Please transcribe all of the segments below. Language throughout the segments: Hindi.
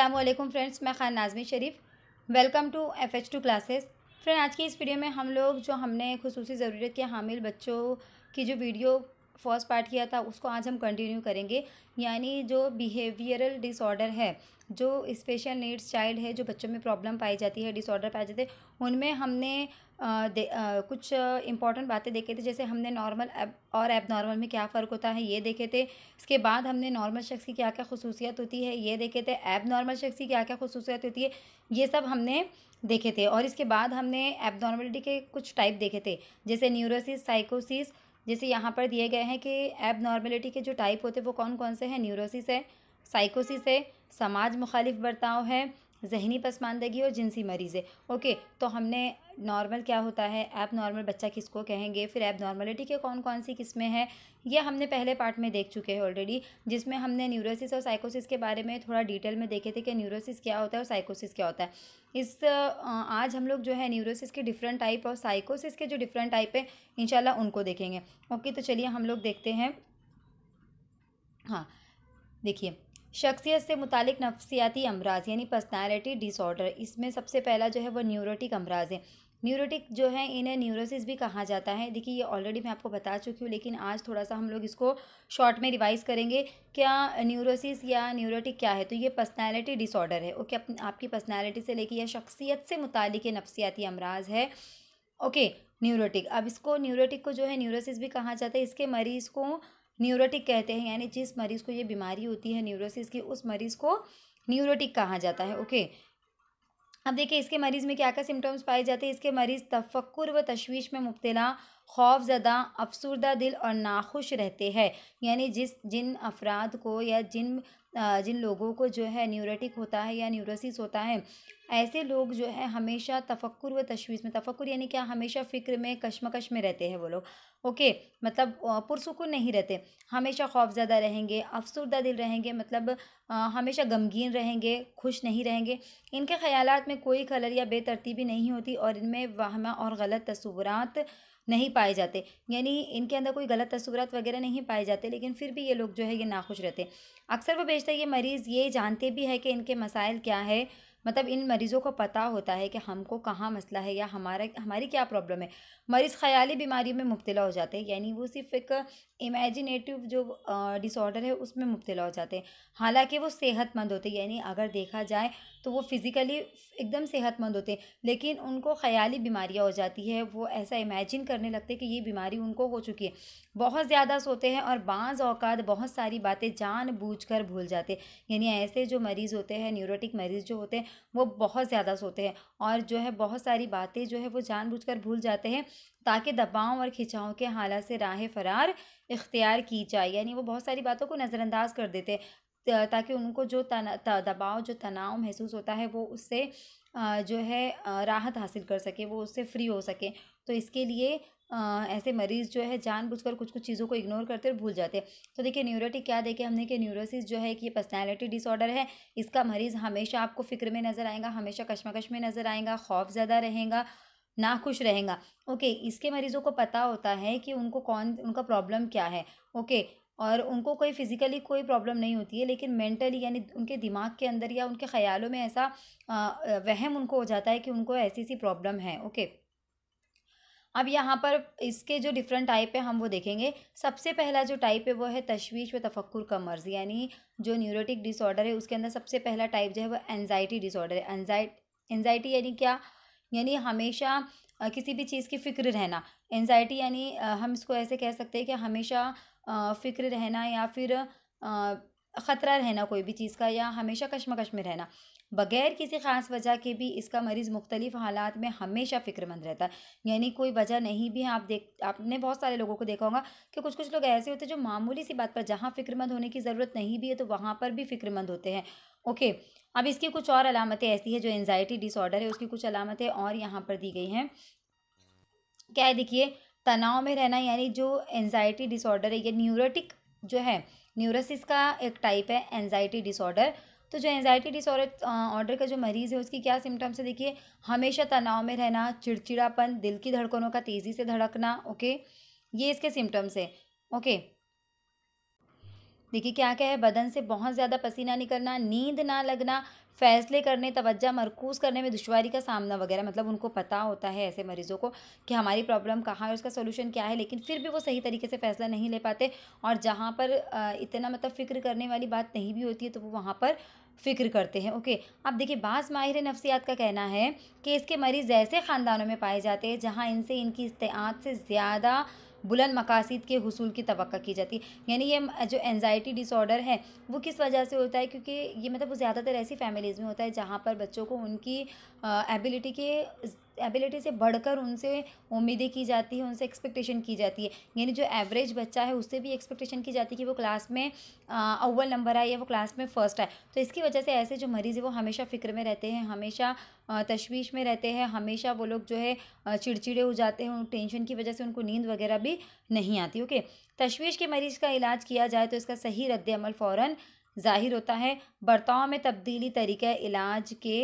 अल्लाम फ्रेंड्स मैं Khan Nazmi Sharif welcome to F H two classes friend आज की इस वीडियो में हम लोग जो हमने खसूस ज़रूरत के हामिल बच्चों की जो वीडियो फर्स्ट पार्ट किया था उसको आज हम कंटिन्यू करेंगे यानी जो बिहेवियरल डिसऑर्डर है जो स्पेशल नीड्स चाइल्ड है जो बच्चों में प्रॉब्लम पाई जाती है डिसऑर्डर पाए जाते हैं उनमें हमने दे आ, कुछ इंपॉर्टेंट बातें देखे थे जैसे हमने नॉर्मल और एब नॉर्मल में क्या फ़र्क होता है ये देखे थे इसके बाद हमने नॉर्मल शख्स की क्या क्या खसूसियत होती है ये देखे थे एब नॉर्मल शख्स की क्या क्या खसूसियत होती है ये सब हमने देखे थे और इसके बाद हमने एब के कुछ टाइप देखे थे जैसे न्यूरोसिस साइकोसिस जैसे यहाँ पर दिए गए हैं कि एब नॉर्मेलिटी के जो टाइप होते हैं वो कौन कौन से हैं न्यूरोसिस है साइकोसिस है समाज मुखालिफ बर्ताव है जहनी पसमानदगी और जिनसी मरीज़ है ओके तो हमने नॉर्मल क्या होता है ऐप नॉर्मल बच्चा किसको कहेंगे फिर ऐप नॉर्मलिटी के कौन कौन सी किस्में हैं ये हमने पहले पार्ट में देख चुके हैं ऑलरेडी जिसमें हमने न्यूरोसिस और साइकोसिस के बारे में थोड़ा डिटेल में देखे थे कि न्यूरोसिस क्या होता है और साइकोसिस क्या होता है इस आज हम लोग जो है न्यूरोसिस के डिफरेंट टाइप और साइकोसिस के जो डिफरेंट टाइप हैं इन उनको देखेंगे ओके तो चलिए हम लोग देखते हैं हाँ देखिए शख्सियत से मुतालिक नफसियाती अमराज यानी पर्सनैलिटी डिसऑर्डर इसमें सबसे पहला जो है वो न्यूरोटिक अमराज है न्यूरोटिक जो है इन्हें न्यूरोसिस भी कहा जाता है देखिए ये ऑलरेडी मैं आपको बता चुकी हूँ लेकिन आज थोड़ा सा हम लोग इसको शॉर्ट में रिवाइज करेंगे क्या न्यूरोसिस या न्यूरोटिक क्या है तो ये पर्सनैलिटी डिसऑर्डर है ओके okay, आपकी पर्सनैलिटी से लेके या शख्सियत से मुतलिक नफसियाती अमराज है ओके न्यूरोटिक अब इसको न्यूरोटिक को जो है न्यूरोसिस भी कहा जाता है इसके मरीज़ को न्यूरोटिक कहते हैं यानी जिस मरीज़ को ये बीमारी होती है न्यूरोसिस की उस मरीज़ को न्यूरोटिक कहा जाता है ओके अब देखिए इसके मरीज़ में क्या क्या सिम्टम्स पाए जाते हैं इसके मरीज़ तफक्र व तशवीश में मुबतला खौफजदा अफसरदा दिल और नाखुश रहते हैं यानी जिस जिन अफराद को या जिन जिन लोगों को जो है न्यूरोटिक होता है या न्यूरोसिस होता है ऐसे लोग जो है हमेशा तफक्र व तशवीश में तफक्र यानी क्या हमेशा फ़िक्र में कशमकश में रहते हैं वो लोग ओके मतलब पुरसकून नहीं रहते हमेशा ज़्यादा रहेंगे अफसरदा दिल रहेंगे मतलब हमेशा गमगीन रहेंगे खुश नहीं रहेंगे इनके ख्याल में कोई खलर या बेतरतीबी नहीं होती और इनमें वहमा और गलत तस्वुरात नहीं पाए जाते यानी इनके अंदर कोई गलत तस्वुरात वगैरह नहीं पाए जाते लेकिन फिर भी ये लोग जो है ये नाखुश रहते अक्सर वो बेचते ये मरीज़ ये जानते भी है कि इनके मसाइल क्या है मतलब इन मरीज़ों को पता होता है कि हमको कहाँ मसला है या हमारा हमारी क्या प्रॉब्लम है मरीज़ ख़याली बीमारी में मुबतला हो जाते हैं यानी वो सिर्फ एक इमेजिनेटिव जो डिसऑर्डर है उसमें मुब्तला हो जाते हैं हालांकि वो सेहतमंद होते हैं यानी अगर देखा जाए तो वो फिज़िकली एकदम सेहतमंद होते हैं लेकिन उनको ख़याली बीमारियाँ हो जाती है वो ऐसा इमेजिन करने लगते हैं कि ये बीमारी उनको हो चुकी है बहुत ज़्यादा सोते हैं और बाज़ अवकात बहुत सारी बातें कर भूल जाते हैं यानी ऐसे जो मरीज़ होते हैं न्यूरोटिक मरीज़ जो होते हैं वो बहुत ज़्यादा सोते हैं और जो है बहुत सारी बातें जो है वो कर भूल जाते हैं ताकि दबाव और खिंचाव के हालात से राह फरार इख्तियार की जाए यानी वो बहुत सारी बातों को नज़रअंदाज कर देते ताकि उनको जो तना दबाव जो तनाव महसूस होता है वो उससे जो है राहत हासिल कर सके वो उससे फ्री हो सके तो इसके लिए ऐसे मरीज़ जो है जानबूझकर कुछ कुछ चीज़ों को इग्नोर करते और भूल जाते हैं तो देखिए न्यूरोटिक क्या देखे हमने कि न्यूरोसिस जो है कि ये पर्सनैलिटी डिसऑर्डर है इसका मरीज़ हमेशा आपको फिक्र में नज़र आएगा हमेशा कश्मकश में नज़र आएगा खौफ ज़्यादा रहेगा ना खुश रहेगा ओके इसके मरीज़ों को पता होता है कि उनको कौन उनका प्रॉब्लम क्या है ओके और उनको कोई फिज़िकली कोई प्रॉब्लम नहीं होती है लेकिन मेंटली यानी उनके दिमाग के अंदर या उनके ख्यालों में ऐसा वहम उनको हो जाता है कि उनको ऐसी सी प्रॉब्लम है ओके अब यहाँ पर इसके जो डिफरेंट टाइप है हम वो देखेंगे सबसे पहला जो टाइप है वो है तशवीश व तफक्र का मर्ज़ यानी जो न्यूरोटिक डिसऑर्डर है उसके अंदर सबसे पहला टाइप जो है वो एनजाइटी डिसऑर्डर है एनजाइट एनजाइटी यानी क्या यानी हमेशा किसी भी चीज़ की फ़िक्र रहना एनजाइटी यानी हम इसको ऐसे कह सकते हैं कि हमेशा फ़िक्र रहना या फिर ख़तरा रहना कोई भी चीज़ का या हमेशा कश्मकश में रहना बगैर किसी ख़ास वजह के भी इसका मरीज़ मुख्तलिफ़ हालात में हमेशा फ़िक्रमंद रहता है यानी कोई वजह नहीं भी है आप देख आपने बहुत सारे लोगों को देखा होगा कि कुछ कुछ लोग ऐसे होते हैं जो मामूली सी बात पर जहाँ फ़िक्रमंद होने की ज़रूरत नहीं भी है तो वहाँ पर भी फ़िक्रमंद होते हैं ओके अब इसकी कुछ और अलामतें ऐसी है जो एनजाइटी डिसऑर्डर है उसकी कुछ अलामतें और यहाँ पर दी गई हैं क्या है देखिए तनाव में रहना यानी जो एनजाइटी डिसऑर्डर है ये न्यूरोटिक जो है न्यूरोसिस का एक टाइप है एनजाइटी डिसऑर्डर तो जो एनजाइटी डिसऑर्डर ऑर्डर का जो मरीज़ है उसकी क्या सिम्टम्स है देखिए हमेशा तनाव में रहना चिड़चिड़ापन दिल की धड़कनों का तेज़ी से धड़कना ओके ये इसके सिम्टम्स है ओके देखिए क्या क्या है बदन से बहुत ज़्यादा पसीना निकलना नींद ना लगना फैसले करने तवज्जा मरकूज करने में दुशारी का सामना वगैरह मतलब उनको पता होता है ऐसे मरीज़ों को कि हमारी प्रॉब्लम कहाँ है उसका सोल्यूशन क्या है लेकिन फिर भी वो सही तरीके से फ़ैसला नहीं ले पाते और जहाँ पर इतना मतलब फ़िक्र करने वाली बात नहीं भी होती है तो वो वहाँ पर फ़िक्र करते हैं ओके अब देखिए बास माहिर नफ्सियात का कहना है कि इसके मरीज़ ऐसे ख़ानदानों में पाए जाते हैं जहाँ इनसे इनकी इस्तेत से ज़्यादा बुलंद मकासद के हसूल की तो की जाती है यानी ये जो एनजाइटी डिसऑर्डर है वो किस वजह से होता है क्योंकि ये मतलब वो ज़्यादातर ऐसी फैमिलीज़ में होता है जहाँ पर बच्चों को उनकी एबिलिटी के एबिलिटी से बढ़कर उनसे उम्मीदें की जाती है उनसे एक्सपेक्टेशन की जाती है यानी जो एवरेज बच्चा है उससे भी एक्सपेक्टेशन की जाती है कि वो क्लास में अव्वल नंबर आए या वो क्लास में फर्स्ट आए तो इसकी वजह से ऐसे जो मरीज़ है वो हमेशा फ़िक्र में रहते हैं हमेशा तशवीश में रहते हैं हमेशा वो लोग जो है चिड़चिड़े हो जाते हैं टेंशन की वजह से उनको नींद वगैरह भी नहीं आती ओके तशवीश के मरीज़ का इलाज किया जाए तो इसका सही रद्द अमल फ़ौरन ज़ाहिर होता है बर्ताव में तब्दीली तरीक़ इलाज के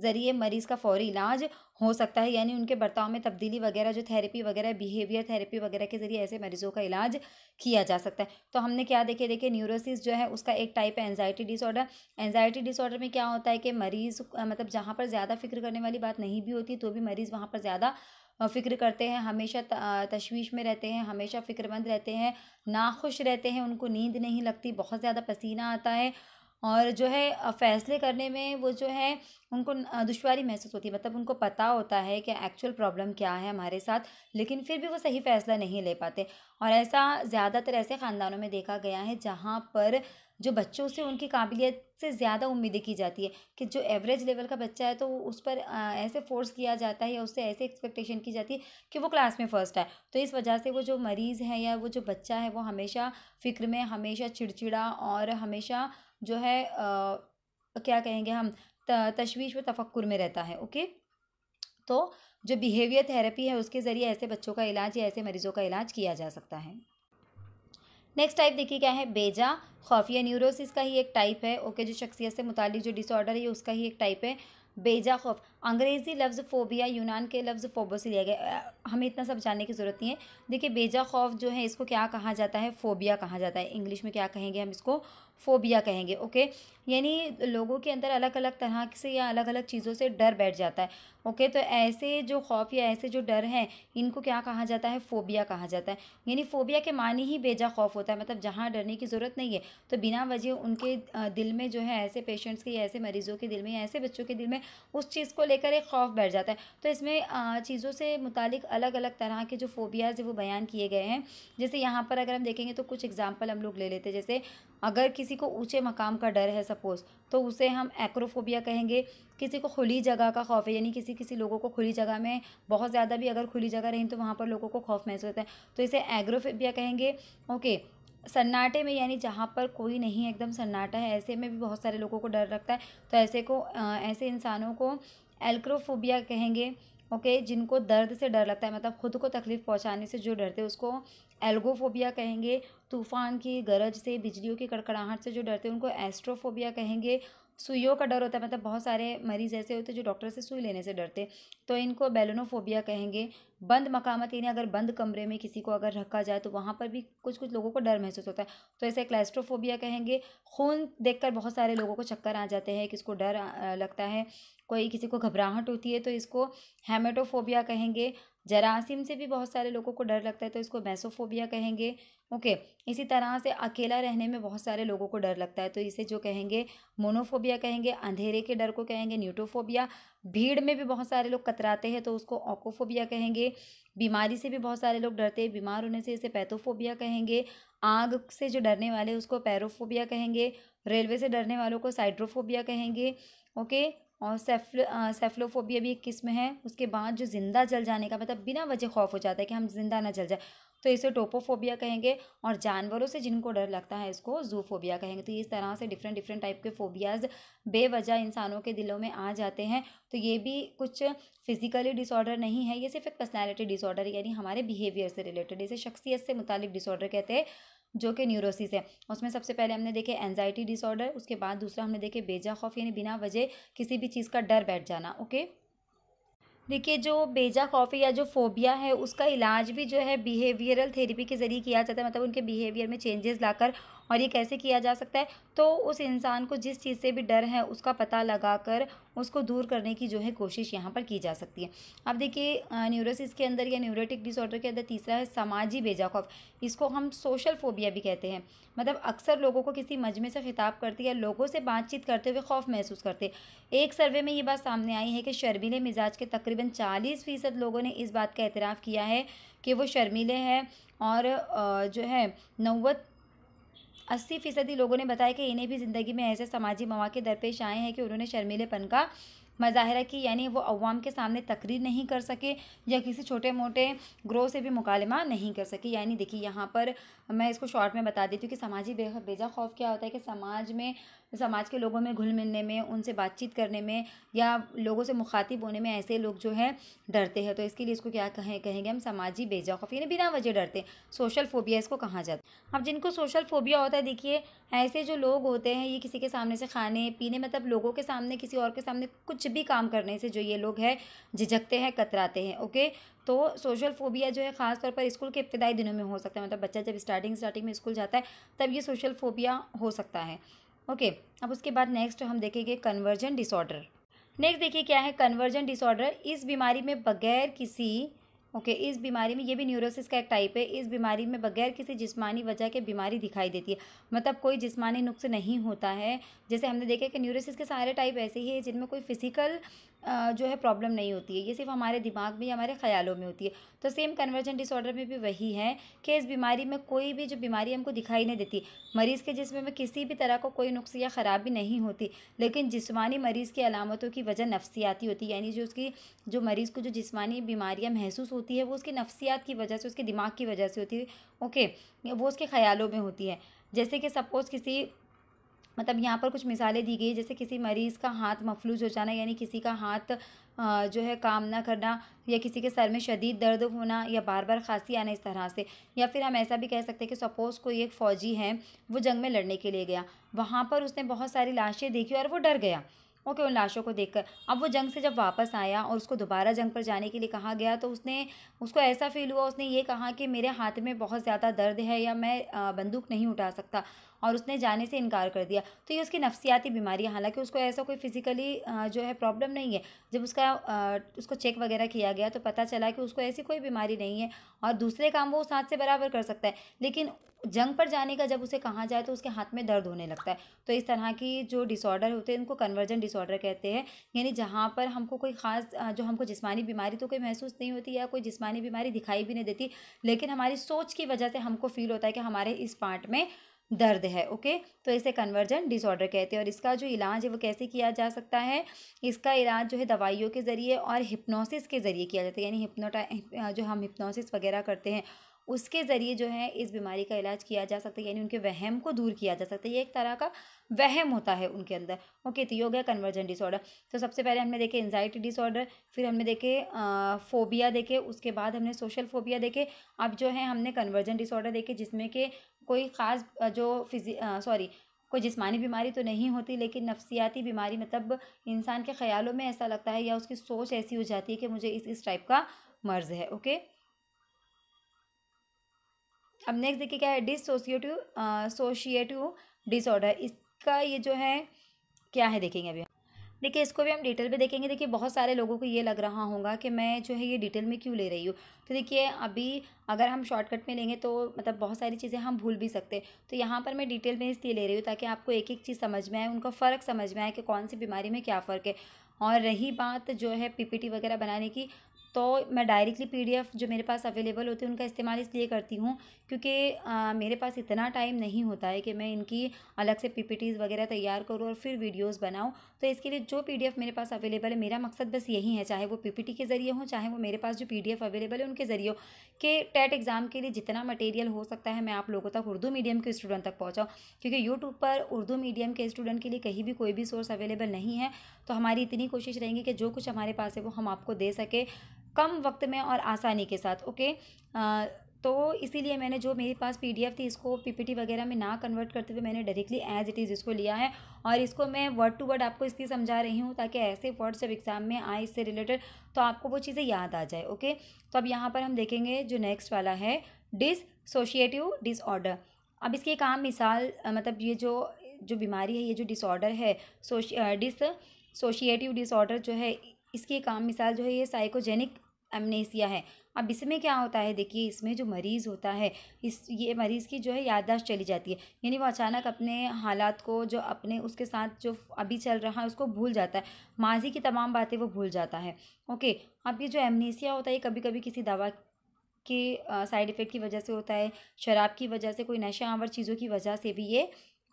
ज़रिए मरीज़ का फौरी इलाज हो सकता है यानी उनके बर्ताव में तब्दीली वगैरह जो थेरेपी वगैरह बिहेवियर थेरेपी वगैरह के ज़रिए ऐसे मरीज़ों का इलाज किया जा सकता है तो हमने क्या देखे देखिए न्यूरोसिस जो है उसका एक टाइप है एनजाइटी डिसऑर्डर एनजाइटी डिसऑर्डर में क्या होता है कि मरीज़ मतलब जहाँ पर ज़्यादा फिक्र करने वाली बात नहीं भी होती तो भी मरीज़ वहाँ पर ज़्यादा फ़िक्र करते हैं हमेशा तशवीश में रहते हैं हमेशा फ़िक्रमंद रहते हैं नाखुश रहते हैं उनको नींद नहीं लगती बहुत ज़्यादा पसीना आता है और जो है फ़ैसले करने में वो जो है उनको दुश्वारी महसूस होती है मतलब उनको पता होता है कि एक्चुअल प्रॉब्लम क्या है हमारे साथ लेकिन फिर भी वो सही फ़ैसला नहीं ले पाते और ऐसा ज़्यादातर ऐसे ख़ानदानों में देखा गया है जहाँ पर जो बच्चों से उनकी काबिलियत से ज़्यादा उम्मीदें की जाती है कि जो एवरेज लेवल का बच्चा है तो उस पर ऐसे फोर्स किया जाता है या उससे ऐसे एक्सपेक्टेशन की जाती है कि वो क्लास में फ़र्स्ट आए तो इस वजह से वो जो मरीज़ है या वो जो बच्चा है वो हमेशा फ़िक्र में हमेशा चिड़चिड़ा और हमेशा जो है आ, क्या कहेंगे हम तशवीश व तफक्र में रहता है ओके तो जो बिहेवियर थेरेपी है उसके ज़रिए ऐसे बच्चों का इलाज या ऐसे मरीज़ों का इलाज किया जा सकता है नेक्स्ट टाइप देखिए क्या है बेजा खौफिया न्यूरोसिस का ही एक टाइप है ओके जो शख्सियत से मुतालिक जो डिसऑर्डर है उसका ही एक टाइप है बेजा खौफ अंग्रेज़ी लफ्ज़ फ़ोबिया यूनान के लफ्ज़ फ़ोबो से लिया गया हमें इतना सब जानने की ज़रूरत नहीं है देखिए बेजा खौफ जो है इसको क्या कहा जाता है फ़ोबिया कहा जाता है इंग्लिश में क्या कहेंगे हम इसको फ़ोबिया कहेंगे ओके यानी लोगों के अंदर अलग अलग तरह से या अलग अलग चीज़ों से डर बैठ जाता है ओके तो ऐसे जो खौफ या ऐसे जो डर हैं इनको क्या कहा जाता है फ़ोबिया कहा जाता है यानी फ़ोबिया के मानी ही बेजा खौफ होता है मतलब जहाँ डरने की ज़रूरत नहीं है तो बिना वजह उनके दिल में जो है ऐसे पेशेंट्स के ऐसे मरीज़ों के दिल में ऐसे बच्चों के दिल में उस चीज़ को लेकर एक खौफ बैठ जाता है तो इसमें चीज़ों से मुतलिक अलग अलग तरह के जो फ़ोबियाज़ है वो बयान किए गए हैं जैसे यहाँ पर अगर हम देखेंगे तो कुछ एग्ज़ाम्पल हम लोग ले लेते हैं जैसे अगर किसी किसी को ऊंचे मकाम का डर है सपोज़ तो उसे हम एक्रोफोबिया कहेंगे किसी को खुली जगह का खौफ है यानी किसी किसी लोगों को खुली जगह में बहुत ज़्यादा भी अगर खुली जगह रही तो वहाँ पर लोगों को खौफ महसूस होता है तो इसे एग्रोफोबिया कहेंगे ओके सन्नाटे में यानी जहाँ पर कोई नहीं एकदम सन्नाटा है ऐसे में भी बहुत सारे लोगों को डर लगता है तो ऐसे को ऐसे इंसानों को एल्क्रोफोबिया कहेंगे ओके जिनको दर्द से डर लगता है मतलब खुद को तकलीफ़ पहुँचाने से जो डरते हैं उसको एल्गोफोबिया कहेंगे तूफान की गरज से बिजलियों की कड़कड़ाहट से जो डरते हैं उनको एस्ट्रोफोबिया कहेंगे सुइयों का डर होता है मतलब बहुत सारे मरीज ऐसे होते हैं जो डॉक्टर से सुई लेने से डरते तो इनको बेलोनोफोबिया कहेंगे बंद मकामत यानी अगर बंद कमरे में किसी को अगर रखा जाए तो वहाँ पर भी कुछ कुछ लोगों को डर महसूस होता है तो ऐसे क्लेस्ट्रोफोबिया कहेंगे खून देखकर बहुत सारे लोगों को चक्कर आ जाते हैं किसको डर लगता है कोई किसी को घबराहट होती है तो इसको हेमेटोफोबिया कहेंगे जरासीम से भी बहुत सारे लोगों को डर लगता है तो इसको मैसोफोबिया कहेंगे ओके इसी तरह से अकेला रहने में बहुत सारे लोगों को डर लगता है तो इसे जो कहेंगे मोनोफोबिया कहेंगे अंधेरे के डर को कहेंगे न्यूटोफोबिया भीड़ में भी बहुत सारे लोग कतराते हैं तो उसको ऑकोफोबिया कहेंगे बीमारी से भी बहुत सारे लोग डरते हैं बीमार होने से इसे पैथोफोबिया कहेंगे आग से जो डरने वाले उसको पैरोफोबिया कहेंगे रेलवे से डरने वालों को साइड्रोफोबिया कहेंगे ओके और सेफ्लो सेफ्लोफोबिया भी एक किस्म है उसके बाद जो ज़िंदा जल जाने का मतलब बिना वजह खौफ हो जाता है कि हम जिंदा ना जल जाए तो इसे टोपोफोबिया कहेंगे और जानवरों से जिनको डर लगता है इसको जूफोबिया कहेंगे तो इस तरह से डिफरेंट डिफरेंट टाइप के फोबियाज बेवजह इंसानों के दिलों में आ जाते हैं तो ये भी कुछ फिजिकली डिसऑर्डर नहीं है ये सिर्फ एक पर्सनैलिटी डिसऑर्डर यानी हमारे बिहेवियर से रिलेटेड इसे शख्सियत से मुतालिक डिसऑर्डर कहते हैं जो कि न्यूरोसिस है उसमें सबसे पहले हमने देखे एनजाइटी डिसऑर्डर उसके बाद दूसरा हमने देखे बेजा खौफ यानी बिना वजह किसी भी चीज़ का डर बैठ जाना ओके देखिए जो बेजा कॉफ़ी या जो फोबिया है उसका इलाज भी जो है बिहेवियरल थेरेपी के ज़रिए किया जाता है मतलब उनके बिहेवियर में चेंजेस लाकर और ये कैसे किया जा सकता है तो उस इंसान को जिस चीज़ से भी डर है उसका पता लगाकर उसको दूर करने की जो है कोशिश यहाँ पर की जा सकती है अब देखिए न्यूरोसिस के अंदर या न्यूरोटिक डिसऑर्डर के अंदर तीसरा है समाजी बेजाखौफ इसको हम सोशल फोबिया भी कहते हैं मतलब अक्सर लोगों को किसी मजमे से खिताब करते या लोगों से बातचीत करते हुए खौफ महसूस करते एक सर्वे में ये बात सामने आई है कि शर्मीले मिजाज के तकरीबन चालीस फ़ीसद लोगों ने इस बात का एतराफ़ किया है कि वो शर्मीले हैं और जो है नौ अस्सी फीसदी लोगों ने बताया कि इन्हें भी ज़िंदगी में ऐसे समाजी मौाक़े दरपेश आए हैं कि उन्होंने शर्मीलेपन का मजाहरा की यानी वो अवाम के सामने तकरीर नहीं कर सके या किसी छोटे मोटे ग्रोह से भी मुकालमा नहीं कर सके यानी देखिए यहाँ पर मैं इसको शॉर्ट में बता देती हूँ कि समाजी बेजा खौफ क्या होता है कि समाज में समाज के लोगों में घुल मिलने में उनसे बातचीत करने में या लोगों से मुखातिब होने में ऐसे लोग जो है डरते हैं तो इसके लिए इसको क्या कहें कहेंगे हम समाजी बेजाखौफ यानी बिना वजह डरते सोशल फोबिया इसको कहा जाता अब जिनको सोशल फोबिया होता है देखिए ऐसे जो लोग होते हैं ये किसी के सामने से खाने पीने मतलब लोगों के सामने किसी और के सामने कुछ भी काम करने से जो ये लोग है झिझकते हैं कतराते हैं ओके तो सोशल फोबिया जो है ख़ास तौर पर स्कूल के इब्तदाई दिनों में हो सकता है मतलब बच्चा जब स्टार्टिंग स्टार्टिंग में स्कूल जाता है तब ये सोशल फोबिया हो सकता है ओके अब उसके बाद नेक्स्ट हम देखेंगे कन्वर्जन डिसऑर्डर नेक्स्ट देखिए क्या है कन्वर्जन डिसऑर्डर इस बीमारी में बगैर किसी ओके okay, इस बीमारी में ये भी न्यूरोसिस का एक टाइप है इस बीमारी में बगैर किसी जिस्मानी वजह के बीमारी दिखाई देती है मतलब कोई जिस्मानी नुकस नहीं होता है जैसे हमने देखा कि न्यूरोसिस के सारे टाइप ऐसे ही है जिनमें कोई फिजिकल जो है प्रॉब्लम नहीं होती है ये सिर्फ हमारे दिमाग में या हमारे ख्यालों में होती है तो सेम कन्वर्जन डिसऑर्डर में भी वही है कि इस बीमारी में कोई भी जो बीमारी हमको दिखाई नहीं देती मरीज़ के जिसमें में किसी भी तरह को कोई नुस्ख या ख़राबी नहीं होती लेकिन जिसमानी मरीज़ की अलामतों की वजह नफसियाती होती है यानी जो उसकी जो मरीज़ को जो जिसमानी बीमारियाँ महसूस होती है वो उसकी नफसियात की वजह से उसके दिमाग की वजह से होती है ओके वो उसके ख्यालों में होती है जैसे कि सपोज़ किसी मतलब यहाँ पर कुछ मिसालें दी गई जैसे किसी मरीज़ का हाथ मफलूज हो जाना यानी किसी का हाथ जो है काम ना करना या किसी के सर में शदीद दर्द होना या बार बार खांसी आना इस तरह से या फिर हम ऐसा भी कह सकते हैं कि सपोज़ कोई एक फ़ौजी है वो जंग में लड़ने के लिए गया वहाँ पर उसने बहुत सारी लाशें देखी और वो डर गया ओके उन लाशों को देखकर अब वो जंग से जब वापस आया और उसको दोबारा जंग पर जाने के लिए कहा गया तो उसने उसको ऐसा फील हुआ उसने ये कहा कि मेरे हाथ में बहुत ज़्यादा दर्द है या मैं बंदूक नहीं उठा सकता और उसने जाने से इनकार कर दिया तो ये उसकी नफसियाती बीमारी है हालांकि उसको ऐसा कोई फिजिकली जो है प्रॉब्लम नहीं है जब उसका उसको चेक वगैरह किया गया तो पता चला कि उसको ऐसी कोई बीमारी नहीं है और दूसरे काम वो उस हाथ से बराबर कर सकता है लेकिन जंग पर जाने का जब उसे कहा जाए तो उसके हाथ में दर्द होने लगता है तो इस तरह की जो डिसऑर्डर होते हैं इनको कन्वर्जन डिसऑर्डर कहते हैं यानी जहाँ पर हमको कोई ख़ास जो हमको जिस्मानी बीमारी तो कोई महसूस नहीं होती या कोई जिस्मानी बीमारी दिखाई भी नहीं देती लेकिन हमारी सोच की वजह से हमको फील होता है कि हमारे इस पार्ट में दर्द है ओके तो इसे कन्वर्जन डिसऑर्डर कहते हैं और इसका जो इलाज है वो कैसे किया जा सकता है इसका इलाज जो है दवाइयों के ज़रिए और हिप्नोसिस के ज़रिए किया जाता है यानी हिप्नोटा जो हम हिप्नोसिस वगैरह करते हैं उसके ज़रिए जो है इस बीमारी का इलाज किया जा सकता है यानी उनके वहम को दूर किया जा सकता है ये एक तरह का वहम होता है उनके अंदर ओके तो योग है कन्वर्जन डिसऑर्डर तो सबसे पहले हमने देखे एनजाइटी डिसऑर्डर फिर हमने देखे फोबिया देखे उसके बाद हमने सोशल फोबिया देखे अब जो है हमने कन्वर्जन डिसऑर्डर देखे जिसमें कि कोई ख़ास जो फिजी सॉरी कोई जिसमानी बीमारी तो नहीं होती लेकिन नफसियाती बीमारी मतलब इंसान के ख्यालों में ऐसा लगता है या उसकी सोच ऐसी हो जाती है कि मुझे इस इस टाइप का मर्ज़ है ओके अब नेक्स्ट देखिए क्या है डिसोसिएटिव सोशिएटिव डिसऑर्डर इसका ये जो है क्या है देखेंगे अभी देखिए इसको भी हम डिटेल में देखेंगे देखिए बहुत सारे लोगों को ये लग रहा होगा कि मैं जो है ये डिटेल में क्यों ले रही हूँ तो देखिए अभी अगर हम शॉर्टकट में लेंगे तो मतलब बहुत सारी चीज़ें हम भूल भी सकते हैं तो यहाँ पर मैं डिटेल में इसलिए ले रही हूँ ताकि आपको एक एक चीज़ समझ में आए उनका फ़र्क समझ में आए कि कौन सी बीमारी में क्या फ़र्क है और रही बात जो है पी वगैरह बनाने की तो मैं डायरेक्टली पीडीएफ जो मेरे पास अवेलेबल होते हैं उनका इस्तेमाल इसलिए करती हूँ क्योंकि मेरे पास इतना टाइम नहीं होता है कि मैं इनकी अलग से पीपीटीज़ वगैरह तैयार करूँ और फिर वीडियोज़ बनाऊँ तो इसके लिए जो पीडीएफ मेरे पास अवेलेबल है मेरा मकसद बस यही है चाहे वो पी के ज़रिए हो चाहे वो मेरे पास जो पी अवेलेबल है उनके ज़रिए कि टेट एग्ज़ाम के लिए जितना मटेरियल हो सकता है मैं आप लोगों तक उर्दू मीडियम के स्टूडेंट तक पहुँचाऊँ क्योंकि यूट्यूब पर उर्दू मीडियम के स्टूडेंट के लिए कहीं भी कोई भी सोर्स अवेलेबल नहीं है तो हमारी इतनी कोशिश रहेंगी कि जो कुछ हमारे पास है वो हम आपको दे सके कम वक्त में और आसानी के साथ ओके आ, तो इसीलिए मैंने जो मेरे पास पीडीएफ थी इसको पीपीटी वगैरह में ना कन्वर्ट करते हुए मैंने डायरेक्टली एज इट इज़ इसको लिया है और इसको मैं वर्ड टू वर्ड आपको इसलिए समझा रही हूँ ताकि ऐसे वर्ड्स जब एग्ज़ाम में आए इससे रिलेटेड तो आपको वो चीज़ें याद आ जाए ओके तो अब यहाँ पर हम देखेंगे जो नेक्स्ट वाला है डिसोशिएटिव डिसऑर्डर अब इसकी एक आम मिसाल मतलब ये जो जो बीमारी है ये जो डिसऑर्डर है सोश डिस सोशिएटिव डिसऑर्डर जो है इसकी एक आम मिसाल जो है ये साइकोजेनिक एमनेसिया है अब इसमें क्या होता है देखिए इसमें जो मरीज़ होता है इस ये मरीज़ की जो है याददाश्त चली जाती है यानी वो अचानक अपने हालात को जो अपने उसके साथ जो अभी चल रहा है उसको भूल जाता है माजी की तमाम बातें वो भूल जाता है ओके अब ये जो एमनेसिया होता है कभी कभी किसी दवा के साइड इफ़ेक्ट की वजह से होता है शराब की वजह से कोई नशा आवर चीज़ों की वजह से भी ये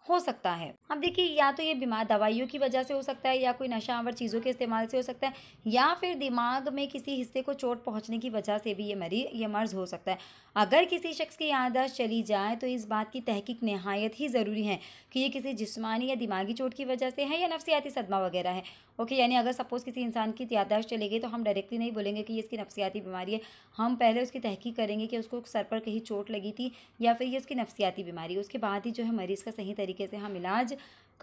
हो सकता है अब देखिए या तो ये बीमार दवाइयों की वजह से हो सकता है या कोई नशावर चीज़ों के इस्तेमाल से हो सकता है या फिर दिमाग में किसी हिस्से को चोट पहुंचने की वजह से भी ये मरी ये मर्ज हो सकता है अगर किसी शख्स की याददाश्त चली जाए तो इस बात की तहकीक नहायत ही ज़रूरी है कि ये किसी जिसमानी या दिमागी चोट की वजह से है या नफसियाती सदमा वगैरह है ओके यानी अगर सपोज़ किसी इंसान की यादाश्त चले गई तो हम डायरेक्टली नहीं बोलेंगे कि ये इसकी नफसियाती बीमारी है हम पहले उसकी तहकीक करेंगे कि उसको सर पर कहीं चोट लगी थी या फिर ये उसकी नफसियाती बीमारी उसके बाद ही जो है मरीज़ का सही तरीके से हम इलाज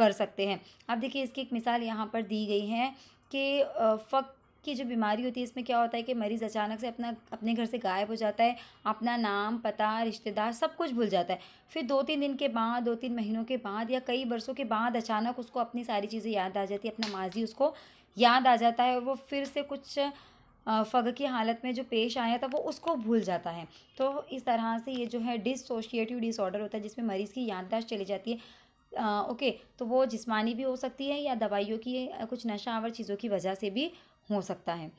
कर सकते हैं अब देखिए इसकी एक मिसाल यहाँ पर दी गई है कि फ़क्त की जो बीमारी होती है इसमें क्या होता है कि मरीज़ अचानक से अपना अपने घर से गायब हो जाता है अपना नाम पता रिश्तेदार सब कुछ भूल जाता है फिर दो तीन दिन के बाद दो तीन महीनों के बाद या कई वर्षों के बाद अचानक उसको अपनी सारी चीज़ें याद आ जाती है अपना माजी उसको याद आ जाता है और वो फिर से कुछ फग की हालत में जो पेश आया था वो उसको भूल जाता है तो इस तरह से ये जो है डिसोशिएटिव डिसऑर्डर होता है जिसमें मरीज़ की याददाश्त चली जाती है ओके तो वो जिस्मानी भी हो सकती है या दवाइयों की कुछ नशावर चीज़ों की वजह से भी हो सकता है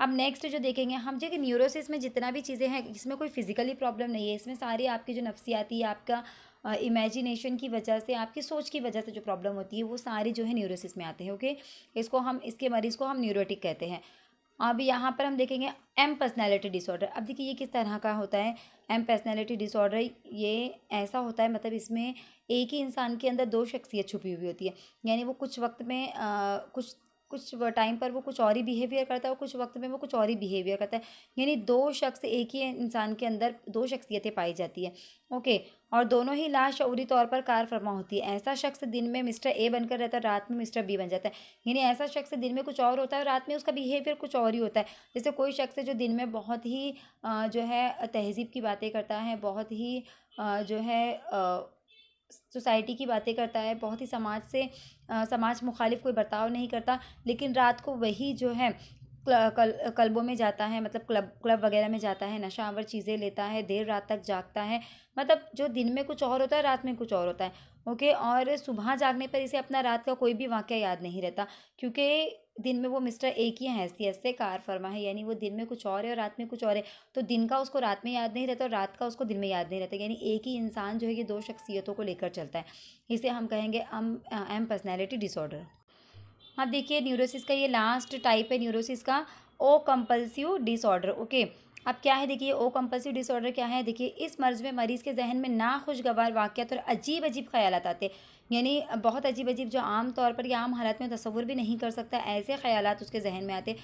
अब नेक्स्ट जो देखेंगे हम जो कि न्यूरोसिस में जितना भी चीज़ें हैं इसमें कोई फिजिकली प्रॉब्लम नहीं है इसमें सारी आपकी जो नफसियाती आपका इमेजिनेशन की वजह से आपकी सोच की वजह से जो प्रॉब्लम होती है वो सारी जो है न्यूरोसिस में आते हैं ओके इसको हम इसके मरीज़ को हम न्यूरोटिक कहते हैं अब यहाँ पर हम देखेंगे एम पर्सनैलिटी डिसऑर्डर अब देखिए ये किस तरह का होता है एम पर्सनैलिटी डिसऑर्डर ये ऐसा होता है मतलब इसमें एक ही इंसान के अंदर दो शख्सियत छुपी हुई होती है यानी वो कुछ वक्त में आ, कुछ कुछ टाइम पर वो कुछ और ही बिहेवियर करता है और कुछ वक्त में वो कुछ और ही बिहेवियर करता है यानी दो शख्स एक ही इंसान के अंदर दो शख्सियतें पाई जाती है ओके और दोनों ही शौरी तौर पर कार फरमा होती है ऐसा शख्स दिन में मिस्टर ए बनकर रहता है रात में मिस्टर बी बन जाता है यानी ऐसा शख्स दिन में कुछ और होता है और रात में उसका बिहेवियर कुछ और ही होता है जैसे कोई शख्स है जो दिन में बहुत ही जो है तहजीब की बातें करता है बहुत ही जो है सोसाइटी की बातें करता है बहुत ही समाज से समाज मुखालिफ कोई बर्ताव नहीं करता लेकिन रात को वही जो है कल क्लबों में जाता है मतलब क्लब क्लब वगैरह में जाता है नशा आवर चीज़ें लेता है देर रात तक जागता है मतलब जो दिन में कुछ और होता है रात में कुछ और होता है ओके और सुबह जागने पर इसे अपना रात का कोई भी वाक्य याद नहीं रहता क्योंकि दिन में वो मिस्टर ए की हैसियत से कार फरमा है यानी वो दिन में कुछ और है और रात में कुछ और है तो दिन का उसको रात में याद नहीं रहता और रात का उसको दिन में याद नहीं रहता यानी एक ही इंसान जो है ये दो शख्सियतों को लेकर चलता है इसे हम कहेंगे अम एम पर्सनैलिटी डिसऑर्डर हाँ देखिए न्यूरोसिस का ये लास्ट टाइप है न्यूरोसिस का ओ कंपल्सिव डिसऑर्डर ओके अब क्या है देखिए ओ कंपल्सिव डिसऑर्डर क्या है देखिए इस मर्ज में मरीज़ के जहन में नाखुशगवार वाक़ और अजीब अजीब ख्याल आते हैं यानी बहुत अजीब अजीब जो आम तौर पर या आम हालात में तस्वुर भी नहीं कर सकता ऐसे ख्याल उसके जहन में आते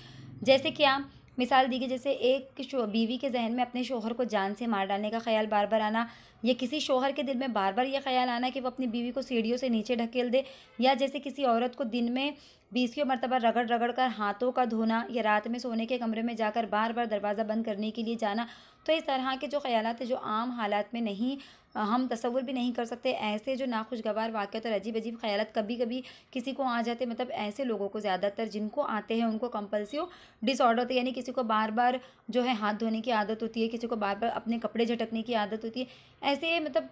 जैसे कि आप मिसाल दी गई जैसे एक बीवी के जहन में अपने शोहर को जान से मार डालने का ख्याल बार बार आना या किसी शोहर के दिल में बार बार ये ख्याल आना कि वो अपनी बीवी को सीढ़ियों से नीचे ढकेल दे या जैसे किसी औरत को दिन में बीसियों मरतबा रगड़ रगड़ कर हाथों का धोना या रात में सोने के कमरे में जाकर बार बार दरवाज़ा बंद करने के लिए जाना तो इस तरह के जो ख्याल हैं जो आम हालात में नहीं हम तस्वुर भी नहीं कर सकते ऐसे जो नाखुशगवार वाक़ और अजीब अजीब ख्याल कभी कभी किसी को आ जाते मतलब ऐसे लोगों को ज़्यादातर जिनको आते हैं उनको कंपल्सिव डिसऑर्डर होते यानी किसी को बार बार जो है हाथ धोने की आदत होती है किसी को बार बार अपने कपड़े झटकने की आदत होती है ऐसे मतलब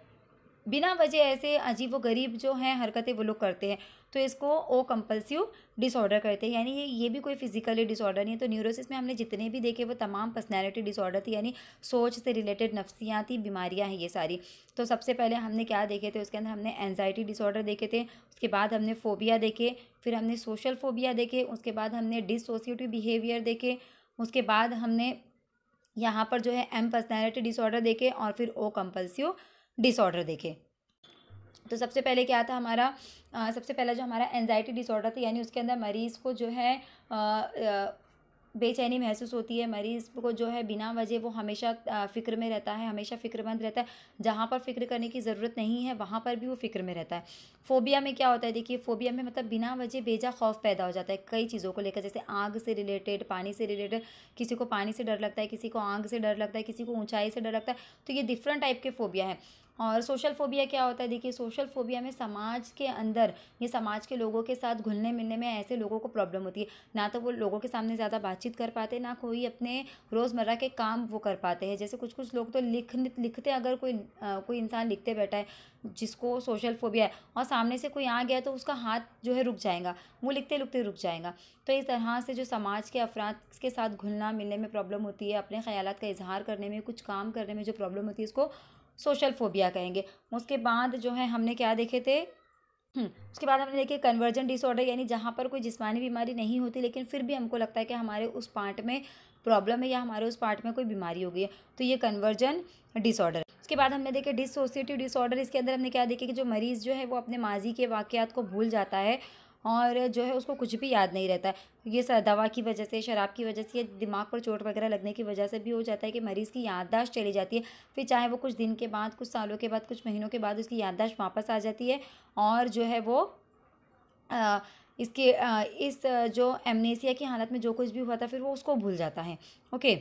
बिना वजह ऐसे अजीब व गरीब जो हैं हरकतें वो लोग करते हैं तो इसको ओ कंपल्सिव डिसऑर्डर कहते हैं यानी ये ये भी कोई फिजिकली डिसऑर्डर नहीं है तो न्यूरोसिस में हमने जितने भी देखे वो तमाम पर्सनैलिटी डिसऑर्डर थी यानी सोच से रिलेटेड थी बीमारियाँ हैं ये सारी तो सबसे पहले हमने क्या देखे थे उसके अंदर हमने एनजाइटी डिसऑर्डर देखे थे उसके बाद हमने फ़ोबिया देखे फिर हमने सोशल फोबिया देखे उसके बाद हमने डिसोसिएटिव बिहेवियर देखे उसके बाद हमने यहाँ पर जो है एम पर्सनैलिटी डिसऑर्डर देखे और फिर ओ कंपल्सिव डिसऑर्डर देखे तो सबसे पहले क्या था हमारा आ, सबसे पहला जो हमारा एनजाइटी डिसऑर्डर था यानी उसके अंदर मरीज़ को जो है आ, आ, बेचैनी महसूस होती है मरीज़ को जो है बिना वजह वो हमेशा फ़िक्र में रहता है हमेशा फ़िक्रमंद रहता है जहाँ पर फ़िक्र करने की ज़रूरत नहीं है वहाँ पर भी वो फ़िक्र में रहता है फ़ोबिया में क्या होता है देखिए फ़ोबिया में मतलब बिना वजह बेजा खौफ पैदा हो जाता है कई चीज़ों को लेकर जैसे आग से रिलेटेड पानी से रिलेटेड किसी को पानी से डर लगता है किसी को आग से डर लगता है किसी को ऊँचाई से डर लगता है तो ये डिफरेंट टाइप के फ़ोबिया है और सोशल फोबिया क्या होता है देखिए सोशल फोबिया में समाज के अंदर ये समाज के लोगों के साथ घुलने मिलने में ऐसे लोगों को प्रॉब्लम होती है ना तो वो लोगों के सामने ज़्यादा बातचीत कर पाते ना कोई अपने रोज़मर्रा के काम वो कर पाते हैं जैसे कुछ कुछ लोग तो लिख लिखते अगर कोई आ, कोई इंसान लिखते बैठा है जिसको सोशल फोबिया है और सामने से कोई आ गया तो उसका हाथ जो है रुक जाएगा वो लिखते लिखते रुक जाएगा तो इस तरह से जो समाज के अफराद के साथ घुलना मिलने में प्रॉब्लम होती है अपने ख्याल का इजहार करने में कुछ काम करने में जो प्रॉब्लम होती है इसको सोशल फोबिया कहेंगे उसके बाद जो है हमने क्या देखे थे हम्म, उसके बाद हमने देखे कन्वर्जन डिसऑर्डर यानी जहाँ पर कोई जिसमानी बीमारी नहीं होती लेकिन फिर भी हमको लगता है कि हमारे उस पार्ट में प्रॉब्लम है या हमारे उस पार्ट में कोई बीमारी हो गई है तो ये कन्वर्जन डिसऑर्डर उसके बाद हमने देखे डिसोसिएटिव डिसऑर्डर इसके अंदर हमने क्या देखे कि जो मरीज़ जो है वो अपने माजी के वाक़ को भूल जाता है और जो है उसको कुछ भी याद नहीं रहता ये दवा की वजह से शराब की वजह से या दिमाग पर चोट वगैरह लगने की वजह से भी हो जाता है कि मरीज़ की याददाश्त चली जाती है फिर चाहे वो कुछ दिन के बाद कुछ सालों के बाद कुछ महीनों के बाद उसकी याददाश्त वापस आ जाती है और जो है वो आ, इसके आ, इस जो एमनेसिया की हालत में जो कुछ भी हुआ था फिर वो उसको भूल जाता है ओके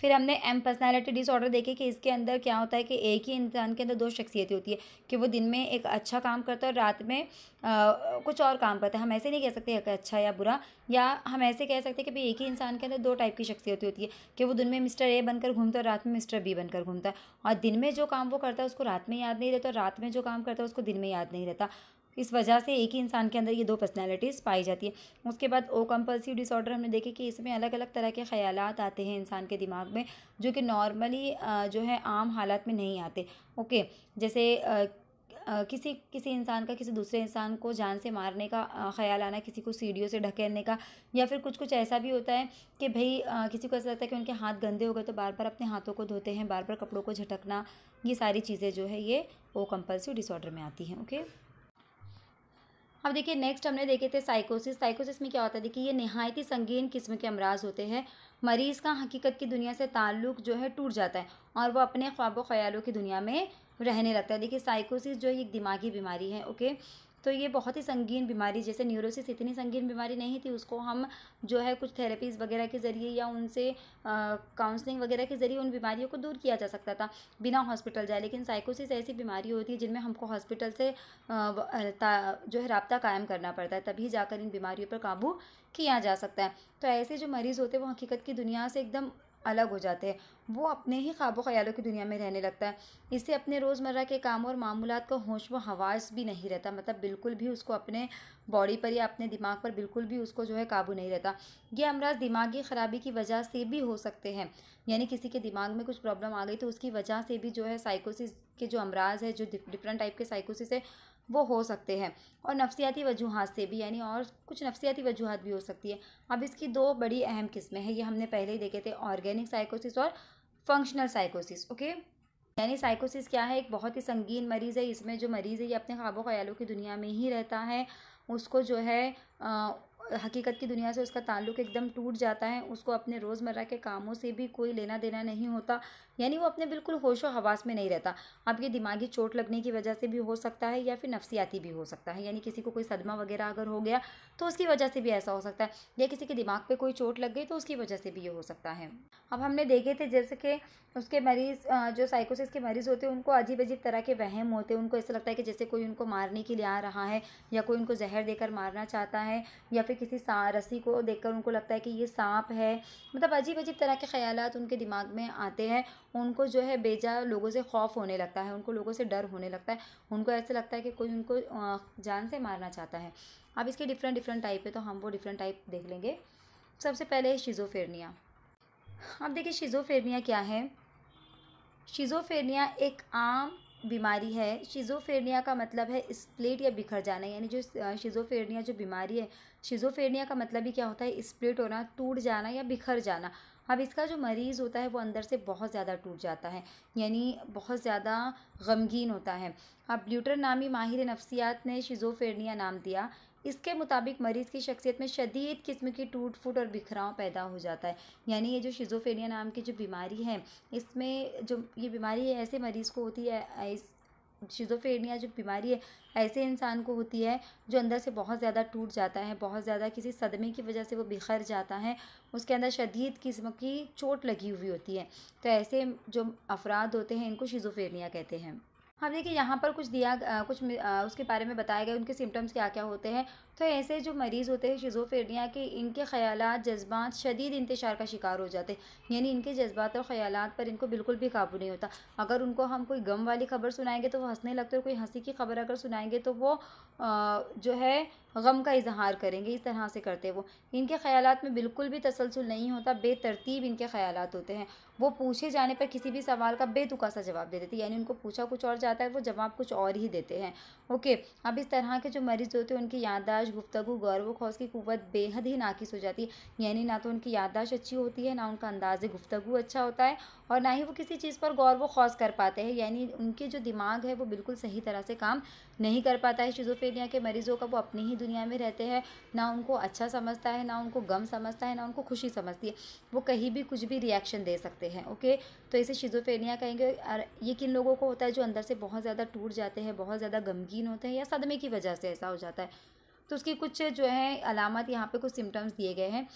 फिर हमने एम पर्सनैलिटी डिसऑर्डर देखे कि इसके अंदर क्या होता है कि एक ही इंसान के अंदर दो शख्सियतें होती है कि वो दिन में एक अच्छा काम करता है और रात में आ, कुछ और काम करता है हम ऐसे नहीं कह सकते कि अच्छा या बुरा या हम ऐसे कह सकते हैं कि भाई एक ही इंसान के अंदर दो टाइप की शख्सियतें होती है कि वो दिन में मिस्टर ए बनकर घूमता है और रात में मिस्टर बी बनकर घूमता है और दिन में जो काम वो करता है उसको रात में याद नहीं रहता और रात में जो काम करता है उसको दिन में याद नहीं रहता इस वजह से एक ही इंसान के अंदर ये दो पर्सनैलिटीज़ पाई जाती है उसके बाद ओ कंपल्सिव डिसऑर्डर हमने देखे कि इसमें अलग अलग तरह के ख्याल आते हैं इंसान के दिमाग में जो कि नॉर्मली जो है आम हालात में नहीं आते ओके जैसे आ, किसी किसी इंसान का किसी दूसरे इंसान को जान से मारने का ख्याल आना किसी को सीढ़ियों से ढकेलने का या फिर कुछ कुछ ऐसा भी होता है कि भाई किसी को ऐसा लगता है कि उनके हाथ गंदे हो गए तो बार बार अपने हाथों को धोते हैं बार बार कपड़ों को झटकना ये सारी चीज़ें जो है ये वो कंपल्सिव डिसऑर्डर में आती हैं ओके okay? अब देखिए नेक्स्ट हमने देखे थे साइकोसिस साइकोसिस में क्या होता है देखिए ये नहायत ही संगीन किस्म के अमराज होते हैं मरीज़ का हकीकत की दुनिया से ताल्लुक जो है टूट जाता है और वो अपने ख्वाबों ख्यालों की दुनिया में रहने लगता है देखिए साइकोसिस जो है एक दिमागी बीमारी है ओके तो ये बहुत ही संगीन बीमारी जैसे न्यूरोसिस इतनी संगीन बीमारी नहीं थी उसको हम जो है कुछ थेरेपीज़ वगैरह के ज़रिए या उनसे काउंसलिंग वगैरह के ज़रिए उन बीमारियों को दूर किया जा सकता था बिना हॉस्पिटल जाए लेकिन साइकोसिस ऐसी बीमारी होती है जिनमें हमको हॉस्पिटल से जो है रबता कायम करना पड़ता है तभी जाकर इन बीमारियों पर काबू किया जा सकता है तो ऐसे जो मरीज़ होते हैं वो हकीकत की दुनिया से एकदम अलग हो जाते हैं वो अपने ही ख्वाब ख्यालों की दुनिया में रहने लगता है इससे अपने रोज़मर्रा के काम और मामूलत का होश व हवास भी नहीं रहता मतलब बिल्कुल भी उसको अपने बॉडी पर या अपने दिमाग पर बिल्कुल भी उसको जो है काबू नहीं रहता ये अमराज दिमागी ख़राबी की वजह से भी हो सकते हैं यानी किसी के दिमाग में कुछ प्रॉब्लम आ गई तो उसकी वजह से भी जो है साइकोसिस के जो अमराज है जो डिफरेंट टाइप के साइकोसिस है वो हो सकते हैं और नफसियाती वजूहत से भी यानी और कुछ नफसियाती वजूहत भी हो सकती है अब इसकी दो बड़ी अहम किस्में हैं ये हमने पहले ही देखे थे ऑर्गेनिक साइकोसिस और फंक्शनल साइकोसिस ओके यानी साइकोसिस क्या है एक बहुत ही संगीन मरीज़ है इसमें जो मरीज़ है ये अपने ख्वाबों ख्यालों की दुनिया में ही रहता है उसको जो है आ, हकीकत की दुनिया से उसका ताल्लुक एकदम टूट जाता है उसको अपने रोज़मर्रा के कामों से भी कोई लेना देना नहीं होता यानी वो अपने बिल्कुल होशो हवास में नहीं रहता अब ये दिमागी चोट लगने की वजह से भी हो सकता है या फिर नफसियाती भी हो सकता है यानी किसी को कोई सदमा वगैरह अगर हो गया तो उसकी वजह से भी ऐसा हो सकता है या किसी के दिमाग पर कोई चोट लग गई तो उसकी वजह से भी ये हो सकता है अब हमने देखे थे जैसे कि उसके मरीज़ जो साइकोसिस के मरीज़ होते हैं उनको अजीब अजीब तरह के वहम होते हैं उनको ऐसा लगता है कि जैसे कोई उनको मारने के लिए आ रहा है या कोई उनको जहर देकर मारना चाहता है या फिर किसी रस्सी को देखकर उनको लगता है कि ये सांप है मतलब अजीब अजीब तरह के ख्याल उनके दिमाग में आते हैं उनको जो है बेजा लोगों से खौफ होने लगता है उनको लोगों से डर होने लगता है उनको ऐसा लगता है कि कोई उनको जान से मारना चाहता है अब इसके डिफरेंट डिफरेंट टाइप है तो हम वो डिफरेंट टाइप देख लेंगे सबसे पहले है शिजोफेरनिया अब देखिए शिजोफेरनिया क्या है शिजोफेरनिया एक आम बीमारी है शिज़ोफेरनिया का मतलब है स्प्लिट या बिखर जाना यानी जो शिज़ोफेरनिया जो बीमारी है शिज़ोफेरनिया का मतलब ही क्या होता है स्प्लिट होना टूट जाना या बिखर जाना अब इसका जो मरीज़ होता है वो अंदर से बहुत ज़्यादा टूट जाता है यानी बहुत ज़्यादा गमगीन होता है अब ल्यूटर नामी माहिर नफसियात ने शिज़ोफेरनिया नाम दिया इसके मुताबिक मरीज़ की शख्सियत में शदीद किस्म की टूट फूट और बिखराव पैदा हो जाता है यानी ये जो शिजोफेनिया नाम की जो बीमारी है इसमें जो ये बीमारी है ऐसे मरीज़ को होती है इस शिजोफेनिया जो बीमारी है ऐसे इंसान को होती है जो अंदर से बहुत ज़्यादा टूट जाता है बहुत ज़्यादा किसी सदमे की वजह से वो बिखर जाता है उसके अंदर शदीद किस्म की चोट लगी हुई होती है तो ऐसे जो अफराद होते हैं इनको शिजोफेनिया कहते हैं हम हाँ, देखिए यहाँ पर कुछ दिया कुछ उसके बारे में बताया गया उनके सिम्टम्स क्या क्या होते हैं तो ऐसे जो मरीज़ होते हैं शिजोफेरिया के इनके ख्याल जज्बात शदीद इंतशार का शिकार हो जाते हैं यानी इनके जज्बात और ख्याल पर इनको बिल्कुल भी काबू नहीं होता अगर उनको हम कोई गम वाली खबर सुनाएंगे तो वो हंसने लगते और कोई हंसी की खबर अगर सुनाएंगे तो वो जो है गम का इजहार करेंगे इस तरह से करते वो इनके ख्याल में बिल्कुल भी तसलसल नहीं होता बेतरतीब इनके ख्याल होते हैं वो पूछे जाने पर किसी भी सवाल का बेतुका सा जवाब दे देते यानी उनको पूछा कुछ और जाता है वो जवाब कुछ और ही देते हैं ओके अब इस तरह के जो मरीज़ होते हैं उनकी याददाश्त याददाश्त गुफ्तगु गौर व खौस की कुत बेहद ही नाकिस हो जाती है यानी ना तो उनकी याददाश्त अच्छी होती है ना उनका अंदाज़ गुफ्तगु अच्छा होता है और ना ही वो किसी चीज़ पर गौर व खौस कर पाते हैं यानी उनके जो दिमाग है वो बिल्कुल सही तरह से काम नहीं कर पाता है शिजोफेनिया के मरीज़ों का वो अपनी ही दुनिया में रहते हैं ना उनको अच्छा समझता है ना उनको गम समझता है ना उनको खुशी समझती है वो कहीं भी कुछ भी रिएक्शन दे सकते हैं ओके तो इसे शिजोफेनिया कहेंगे ये किन लोगों को होता है जो अंदर से बहुत ज़्यादा टूट जाते हैं बहुत ज़्यादा गमगीन होते हैं या सदमे की वजह से ऐसा हो जाता है तो उसकी कुछ जो है अलामत यहाँ पे कुछ सिम्टम्स दिए गए हैं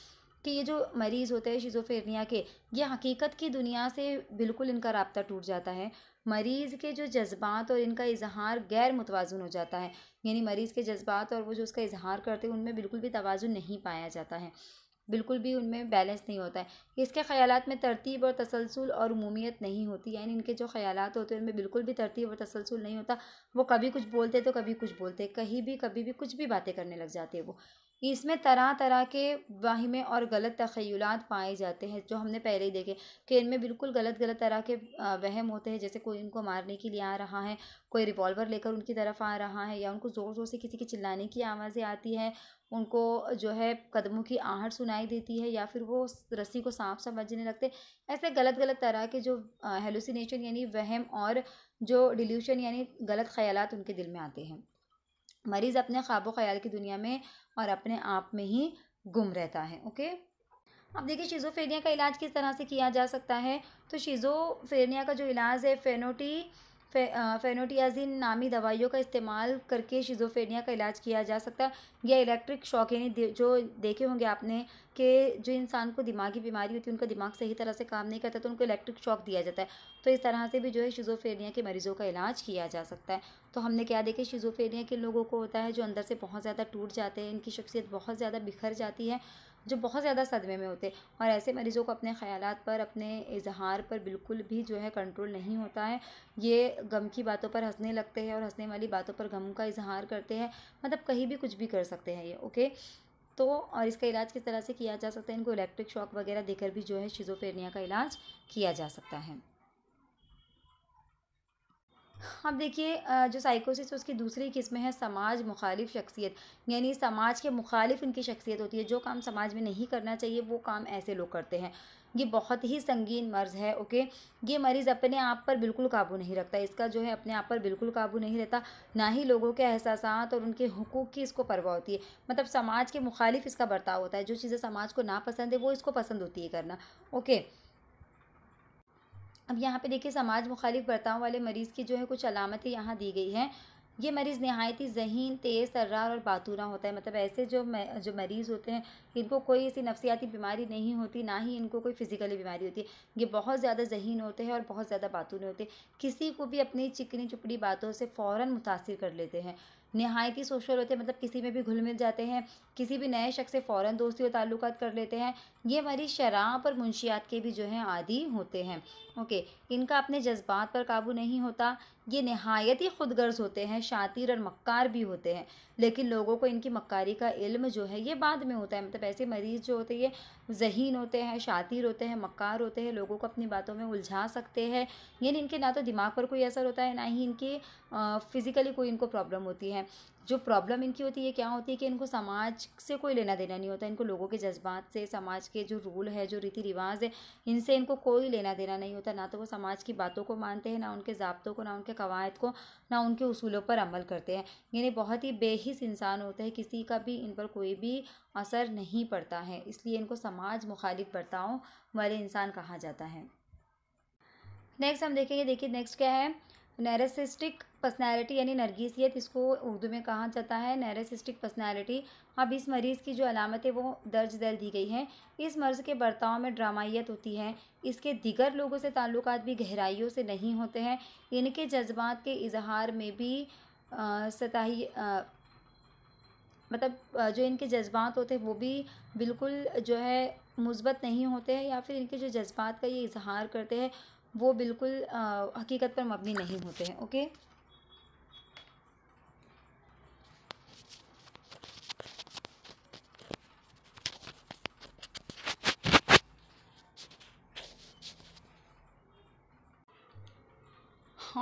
कि ये जो मरीज़ होते हैं शिजोफेरनिया के ये हकीकत की दुनिया से बिल्कुल इनका रबता टूट जाता है मरीज़ के जो जज्बात और इनका इजहार गैर मुतवाजन हो जाता है यानी मरीज़ के जज्बात और वो जो उसका इजहार करते हैं उनमें बिल्कुल भी तोज़ुन नहीं पाया जाता है बिल्कुल भी उनमें बैलेंस नहीं होता है इसके ख्याल में तरतीब और तसलसल और अमूमियत नहीं होती यानी इनके जो ख्याल होते हैं उनमें बिल्कुल भी तरतीब और तसलसल नहीं होता वो कभी कुछ बोलते तो कभी कुछ बोलते कहीं भी कभी भी कुछ भी बातें करने लग जाते हैं वो इसमें तरह तरह के वाहिमे और गलत तख़यलात पाए जाते हैं जो हमने पहले ही देखे कि इनमें बिल्कुल गलत गलत तरह के वहम होते हैं जैसे कोई उनको मारने के लिए आ रहा है कोई रिवॉल्वर लेकर उनकी तरफ आ रहा है या उनको ज़ोर ज़ोर से किसी की चिल्लाने की आवाज़ें आती है उनको जो है कदमों की आहट सुनाई देती है या फिर वो रस्सी को साफ समझने लगते ऐसे गलत गलत तरह के जो हेलोसिनेशन यानी वहम और जो डिल्यूशन यानी गलत ख्याल उनके दिल में आते हैं मरीज़ अपने ख्वाब ख्याल की दुनिया में और अपने आप में ही गुम रहता है ओके अब देखिए शीज़ोफ्रेनिया का इलाज किस तरह से किया जा सकता है तो शीज़ोफ्रेनिया का जो इलाज है फेनोटी फे, फेनोटियाजिन नामी दवाइयों का इस्तेमाल करके शिजोफेनिया का इलाज किया जा सकता है या इलेक्ट्रिक शॉक यानी जो देखे होंगे आपने कि जो इंसान को दिमागी बीमारी होती है उनका दिमाग सही तरह से काम नहीं करता तो उनको इलेक्ट्रिक शॉक दिया जाता है तो इस तरह से भी जो है शिजोफेनिया के मरीज़ों का इलाज किया जा सकता है तो हमने क्या देखा शिजोफेनिया के लोगों को होता है जो अंदर से बहुत ज़्यादा टूट जाते हैं इनकी शख्सियत बहुत ज़्यादा बिखर जाती है जो बहुत ज़्यादा सदमे में होते और ऐसे मरीज़ों को अपने ख़्याल पर अपने इजहार पर बिल्कुल भी जो है कंट्रोल नहीं होता है ये गम की बातों पर हंसने लगते हैं और हंसने वाली बातों पर गम का इजहार करते हैं मतलब कहीं भी कुछ भी कर सकते हैं ये ओके तो और इसका इलाज किस तरह से किया जा सकता है इनको इलेक्ट्रिक शॉक वगैरह देकर भी जो है शिजोफेरनिया का इलाज किया जा सकता है अब हाँ, देखिए जो साइकोसिस उसकी दूसरी किस्म है समाज मुखालिफ शख्सियत यानी समाज के मुखालिफ इनकी शख्सियत होती है जो काम समाज में नहीं करना चाहिए वो काम ऐसे लोग करते हैं ये बहुत ही संगीन मर्ज़ है ओके ये मरीज़ अपने आप पर बिल्कुल काबू नहीं रखता इसका जो है अपने आप पर बिल्कुल काबू नहीं रहता ना ही लोगों के एहसास और उनके हकूक़ की इसको परवाह होती है मतलब समाज के मुखालिफ इसका बर्ताव होता है जो चीज़ें समाज को नापसंद है वो इसको पसंद होती है करना ओके अब यहाँ पे देखिए समाज मुखालिफ बर्ताव वाले मरीज़ की जो है कुछ अलामतें यहाँ दी गई हैं ये मरीज़ नहायत ही जहीन तेज़ तर्रार और बातूरा होता है मतलब ऐसे जो जो मरीज़ होते हैं इनको कोई ऐसी नफसियाती बीमारी नहीं होती ना ही इनको कोई फिज़िकली बीमारी होती है ये बहुत ज़्यादा जहीन होते हैं और बहुत ज़्यादा बातूरे होते हैं किसी को भी अपनी चिकनी चुपड़ी बातों से फ़ौर मुतासर कर लेते हैं नहायत ही सोशल होते हैं मतलब किसी में भी घुल मिल जाते हैं किसी भी नए शख्स से फ़ौर दोस्ती और ताल्लुक कर लेते हैं ये हमारी शराब और मुंशियात के भी जो हैं आदि होते हैं ओके इनका अपने जज्बात पर काबू नहीं होता ये नहायत ही खुदगर्ज होते हैं शातिर और मक्कार भी होते हैं लेकिन लोगों को इनकी मक्कारी का इल्म जो है ये बाद में होता है मतलब ऐसे मरीज़ जो होते हैं जहीन होते हैं शातिर होते हैं मक्कार होते हैं लोगों को अपनी बातों में उलझा सकते हैं यानी इनके ना तो दिमाग पर कोई असर होता है ना ही इनकी फ़िज़िकली कोई इनको प्रॉब्लम होती है जो प्रॉब्लम इनकी होती है क्या होती है कि इनको समाज से कोई लेना देना नहीं होता इनको लोगों के जज्बात से समाज के जो रूल है जो रीति रिवाज है इनसे इनको कोई लेना देना नहीं होता ना तो वो समाज की बातों को मानते हैं ना उनके जबतों को ना उनके कवायद को ना उनके उसूलों पर अमल करते हैं यानी बहुत ही बेहिस इंसान होता है किसी का भी इन पर कोई भी असर नहीं पड़ता है इसलिए इनको समाज मुखालिफ बर्ताव वाले इंसान कहा जाता है नेक्स्ट हम देखेंगे देखिए नेक्स्ट क्या है नैरेसिस्टिक पर्सनैलिटी यानी नरगीसियत इसको उर्दू में कहा जाता है नैरेसिस्टिक पर्सनैलिटी अब इस मरीज़ की जो अलामतें वो दर्ज दर्ज दी गई हैं इस मर्ज़ के बर्ताव में ड्रामाइत होती है इसके दिगर लोगों से ताल्लुक भी गहराइयों से नहीं होते हैं इनके जज्बात के इजहार में भी सतही मतलब जो इनके जज्बात होते हैं वो भी बिल्कुल जो है मुसबत नहीं होते हैं या फिर इनके जो जज्बात का ये इजहार करते हैं वो बिल्कुल हकीकत पर मबनी नहीं होते हैं ओके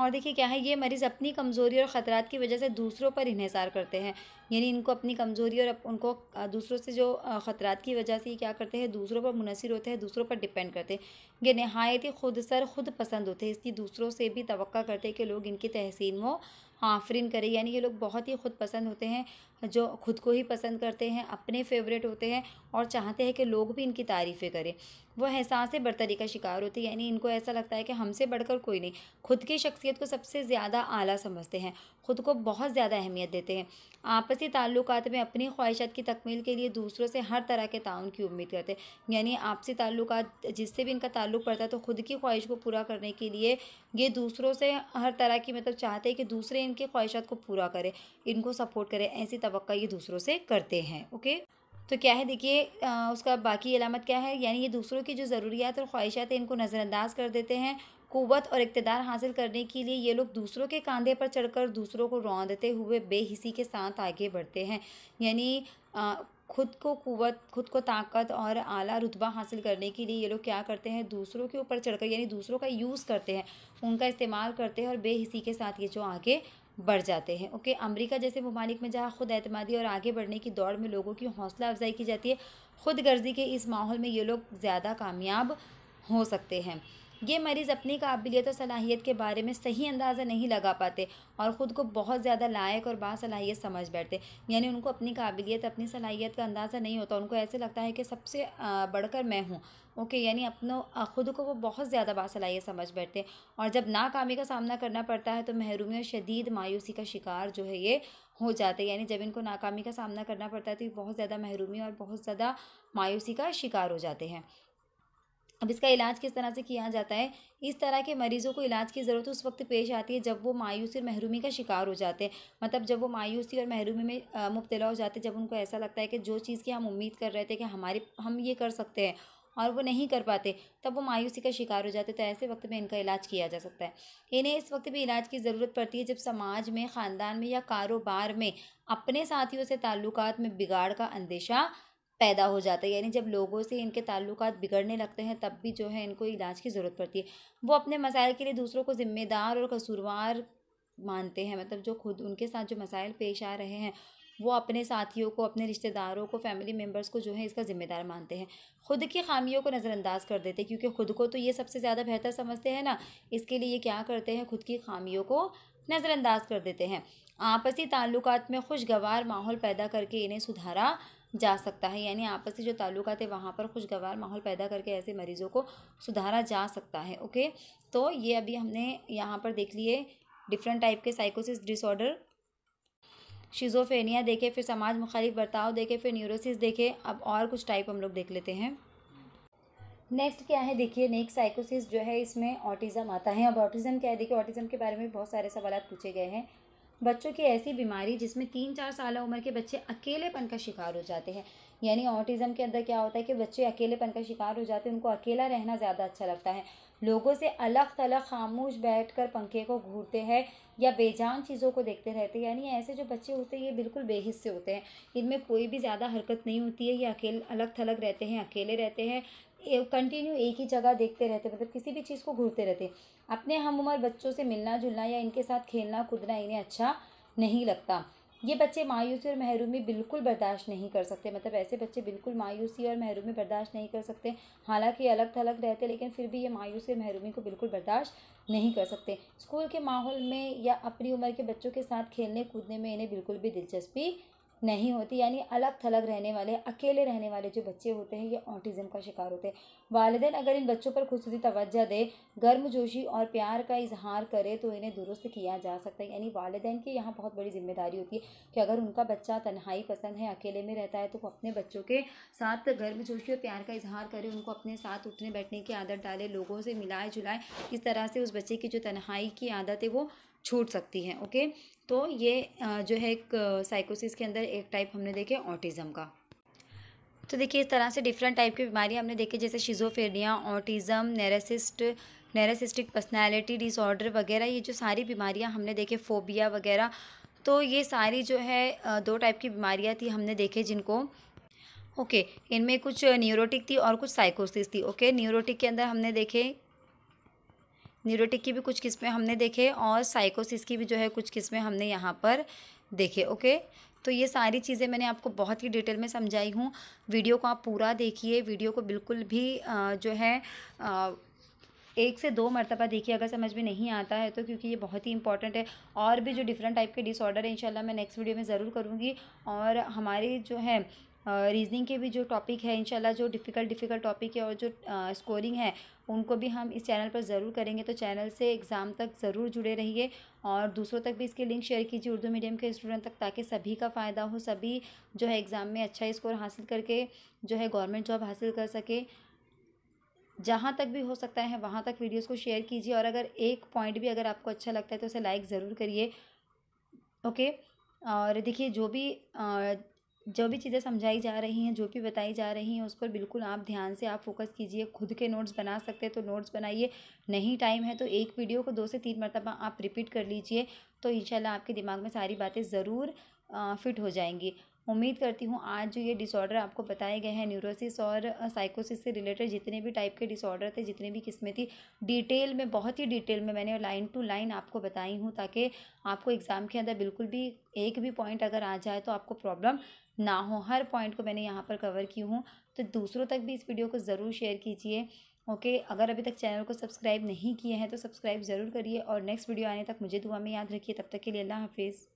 और देखिए क्या है ये मरीज़ अपनी कमज़ोरी और ख़तरात की वजह से दूसरों पर इहसार करते हैं यानी इनको अपनी कमज़ोरी और उनको दूसरों से जो ख़तरात की वजह से ये क्या करते हैं दूसरों पर मुनसर होते हैं दूसरों पर डिपेंड करते हैं ये नहायत ही खुद सर खुद पसंद होते हैं इसलिए दूसरों से भी तो करते हैं कि लोग इनकी तहसीन व आफरीन करें यानी ये लोग बहुत ही खुद पसंद होते हैं जो खुद को ही पसंद करते हैं अपने फेवरेट होते हैं और चाहते हैं कि लोग भी इनकी तारीफ़ें करें वो एहसास बरतरी का शिकार होती है यानी इनको ऐसा लगता है कि हमसे बढ़कर कोई नहीं खुद की शख्सियत को सबसे ज़्यादा आला समझते हैं खुद को बहुत ज़्यादा अहमियत देते हैं आपसी ताल्लुक में अपनी ख्वाहिशात की तकमील के लिए दूसरों से हर तरह के ताउन की उम्मीद करते हैं यानी आपसी ताल्लुक जिससे भी इनका ताल्लुक पड़ता है तो खुद की ख्वाहिश को पूरा करने के लिए ये दूसरों से हर तरह की मतलब चाहते हैं कि दूसरे इनकी ख्वाहिशात को पूरा करें इनको सपोर्ट करें ऐसी तवक्का ये दूसरों से करते हैं ओके तो क्या है देखिए उसका बाकी अलामत क्या है यानी ये दूसरों की जो ज़रूरियात और ख्वाहिशात हैं इनको नज़रअंदाज कर देते हैं कुवत और इकतदार हासिल करने के लिए ये लोग दूसरों के कंधे पर चढ़कर दूसरों को रौंदते हुए बेहिसी के साथ आगे बढ़ते हैं यानी खुद को कुवत खुद को ताकत और आला रुतबा हासिल करने के लिए ये लोग क्या करते हैं दूसरों के ऊपर चढ़कर यानी दूसरों का यूज़ करते हैं उनका इस्तेमाल करते हैं और बेहिसी के साथ ये जो आगे बढ़ जाते हैं ओके अमेरिका जैसे ममालिक में जहाँ खुद अतमादी और आगे बढ़ने की दौड़ में लोगों की हौसला अफजाई की जाती है खुद गर्जी के इस माहौल में ये लोग ज़्यादा कामयाब हो सकते हैं ये मरीज़ अपनी काबिलियत और सलाहियत के बारे में सही अंदाज़ा नहीं लगा पाते और ख़ुद को बहुत ज़्यादा लायक और बासलाहियत समझ बैठते यानी उनको अपनी काबिलियत अपनी सलाहियत का अंदाज़ा नहीं होता उनको ऐसे लगता है कि सबसे बढ़कर मैं हूँ ओके यानी अपनों ख़ुद को वो बहुत ज़्यादा बासलाहियत समझ बैठते हैं और जब नाकामी का सामना करना पड़ता है तो महरूमी और शदीद मायूसी का शिकार जो है ये हो जाते हैं यानी जब इनको नाकामी का सामना करना पड़ता है तो ये बहुत ज़्यादा महरूमी और बहुत ज़्यादा मायूसी का शिकार हो जाते हैं अब इसका इलाज किस तरह से किया जाता है इस तरह के मरीज़ों को इलाज की ज़रूरत उस वक्त पेश आती है जब वो मायूसी और महरूमी का शिकार हो जाते हैं मतलब जब वो मायूसी और महरूमी में मुबतला हो जाते हैं जब उनको ऐसा लगता है कि जो चीज़ की हम उम्मीद कर रहे थे कि हमारे हम ये कर सकते हैं और वो नहीं कर पाते तब वो मायूसी का शिकार हो जाते तो ऐसे वक्त में इनका इलाज किया जा सकता है इन्हें इस वक्त भी इलाज की ज़रूरत पड़ती है जब समाज में ख़ानदान में या कारोबार में अपने साथियों से ताल्लुकात में बिगाड़ का अंदेशा पैदा हो जाता है यानी जब लोगों से इनके ताल्लुक बिगड़ने लगते हैं तब भी जो है इनको इलाज की ज़रूरत पड़ती है वो अपने मसाइल के लिए दूसरों को ज़िम्मेदार और कसूरवार मानते हैं मतलब जो खुद उनके साथ जो मसाइल पेश आ रहे हैं वो अपने साथियों को अपने रिश्तेदारों को फैमिली मेम्बर्स को जो है इसका ज़िम्मेदार मानते हैं खुद की खामियों को नज़रअंदाज कर देते हैं क्योंकि खुद को तो ये सबसे ज़्यादा बेहतर समझते हैं ना इसके लिए क्या करते हैं खुद की खामियों को नज़रअंदाज कर देते हैं आपसी ताल्लुकात में खुशगवार माहौल पैदा करके इन्हें सुधारा जा सकता है यानी आपस जो ताल्लुकात है वहाँ पर खुशगवार माहौल पैदा करके ऐसे मरीज़ों को सुधारा जा सकता है ओके तो ये अभी हमने यहाँ पर देख लिए डिफरेंट टाइप के साइकोसिस डिसऑर्डर शिजोफेनिया देखे फिर समाज मुखालिफ बर्ताव देखे फिर न्यूरोसिस देखे अब और कुछ टाइप हम लोग देख लेते हैं नेक्स्ट क्या है देखिए नेक्स्ट साइकोसिस जो है इसमें ऑटिज़म आता है अब ऑटिज़म क्या है देखिए ऑटिज़म के बारे में बहुत सारे सवाल पूछे गए हैं बच्चों की ऐसी बीमारी जिसमें तीन चार साल उम्र के बच्चे अकेलेपन का शिकार हो जाते हैं यानी ऑटिज़म के अंदर क्या होता है कि बच्चे अकेलेपन का शिकार हो जाते हैं उनको अकेला रहना ज़्यादा अच्छा लगता है लोगों से अलग थलग खामोश बैठकर पंखे को घूरते हैं या बेजान चीज़ों को देखते रहते हैं यानी ऐसे जो बच्चे होते हैं ये बिल्कुल बेहिस्से होते हैं इनमें कोई भी ज़्यादा हरकत नहीं होती है ये अकेले अलग थलग रहते हैं अकेले रहते हैं कंटिन्यू एक ही जगह देखते रहते मतलब किसी भी चीज़ को घूरते रहते अपने हम उम्र बच्चों से मिलना जुलना या इनके साथ खेलना कूदना इन्हें अच्छा नहीं लगता ये बच्चे मायूसी और महरूमी बिल्कुल बर्दाश्त नहीं कर सकते मतलब ऐसे बच्चे बिल्कुल मायूसी और महरूमी बर्दाश्त नहीं कर सकते हालांकि अलग थलग रहते लेकिन फिर भी ये मायूसी और महरूमी को बिल्कुल बर्दाश्त नहीं कर सकते स्कूल के माहौल में या अपनी उम्र के बच्चों के साथ खेलने कूदने में इन्हें बिल्कुल भी दिलचस्पी नहीं होती यानी अलग थलग रहने वाले अकेले रहने वाले जो बच्चे होते हैं ये ऑटिज़म का शिकार होते हैं वालदेन अगर इन बच्चों पर खुशी तवज्जो दे गर्मजोशी और प्यार का इजहार करे तो इन्हें दुरुस्त किया जा सकता है यानी वालदेन की यहाँ बहुत बड़ी जिम्मेदारी होती है कि अगर उनका बच्चा तन्हाई पसंद है अकेले में रहता है तो वो अपने बच्चों के साथ गर्मजोशी और प्यार का इजहार करे उनको अपने साथ उठने बैठने की आदत डाले लोगों से मिलाए जुलाए इस तरह से उस बच्चे की जो तन्हाई की आदत है वो छूट सकती है ओके तो ये जो है एक साइकोसिस के अंदर एक टाइप हमने देखे ऑटिज़म का तो देखिए इस तरह से डिफरेंट टाइप की बीमारियाँ हमने देखी जैसे schizophrenia autism narcissist narcissistic personality disorder वगैरह ये जो सारी बीमारियाँ हमने देखे फोबिया वगैरह तो ये सारी जो है दो टाइप की बीमारियाँ थी हमने देखे जिनको ओके okay, इनमें कुछ न्यूरोटिक थी और कुछ साइकोसिस थी ओके okay, न्यूरोटिक के अंदर हमने देखे न्यूरोटिक की भी कुछ किस्में हमने देखे और साइकोसिस की भी जो है कुछ किस्में हमने यहाँ पर देखे ओके तो ये सारी चीज़ें मैंने आपको बहुत ही डिटेल में समझाई हूँ वीडियो को आप पूरा देखिए वीडियो को बिल्कुल भी जो है एक से दो मरतबा देखिए अगर समझ में नहीं आता है तो क्योंकि ये बहुत ही इंपॉर्टेंट है और भी जो डिफरेंट टाइप के डिसऑर्डर हैं इंशाल्लाह मैं नेक्स्ट वीडियो में ज़रूर करूँगी और हमारी जो है रीजनिंग के भी जो टॉपिक है इंशाल्लाह जो डिफ़िकल्ट डिफ़िकल्ट टॉपिक है और जो स्कोरिंग है उनको भी हम इस चैनल पर ज़रूर करेंगे तो चैनल से एग्ज़ाम तक ज़रूर जुड़े रहिए और दूसरों तक भी इसके लिंक शेयर कीजिए उर्दू मीडियम के स्टूडेंट तक ताकि सभी का फ़ायदा हो सभी जो है एग्ज़ाम में अच्छा स्कोर हासिल करके जो है गवर्नमेंट जॉब हासिल कर सके जहाँ तक भी हो सकता है वहाँ तक वीडियोज़ को शेयर कीजिए और अगर एक पॉइंट भी अगर आपको अच्छा लगता है तो उसे लाइक ज़रूर करिए ओके और देखिए जो भी जो भी चीज़ें समझाई जा रही हैं जो भी बताई जा रही हैं उस पर बिल्कुल आप ध्यान से आप फोकस कीजिए खुद के नोट्स बना सकते हैं तो नोट्स बनाइए नहीं टाइम है तो एक वीडियो को दो से तीन मरतबा आप रिपीट कर लीजिए तो इंशाल्लाह आपके दिमाग में सारी बातें ज़रूर फिट हो जाएंगी उम्मीद करती हूँ आज जो ये डिसऑर्डर आपको बताए गए हैं न्यूरोसिस और साइकोसिस से रिलेटेड जितने भी टाइप के डिसऑर्डर थे जितने भी किस्में थी डिटेल में बहुत ही डिटेल में मैंने लाइन टू लाइन आपको बताई हूँ ताकि आपको एग्ज़ाम के अंदर बिल्कुल भी एक भी पॉइंट अगर आ जाए तो आपको प्रॉब्लम ना हो हर पॉइंट को मैंने यहाँ पर कवर की हूँ तो दूसरों तक भी इस वीडियो को ज़रूर शेयर कीजिए ओके अगर अभी तक चैनल को सब्सक्राइब नहीं किए हैं तो सब्सक्राइब ज़रूर करिए और नेक्स्ट वीडियो आने तक मुझे दुआ में याद रखिए तब तक के लिए अल्लाह हाफिज़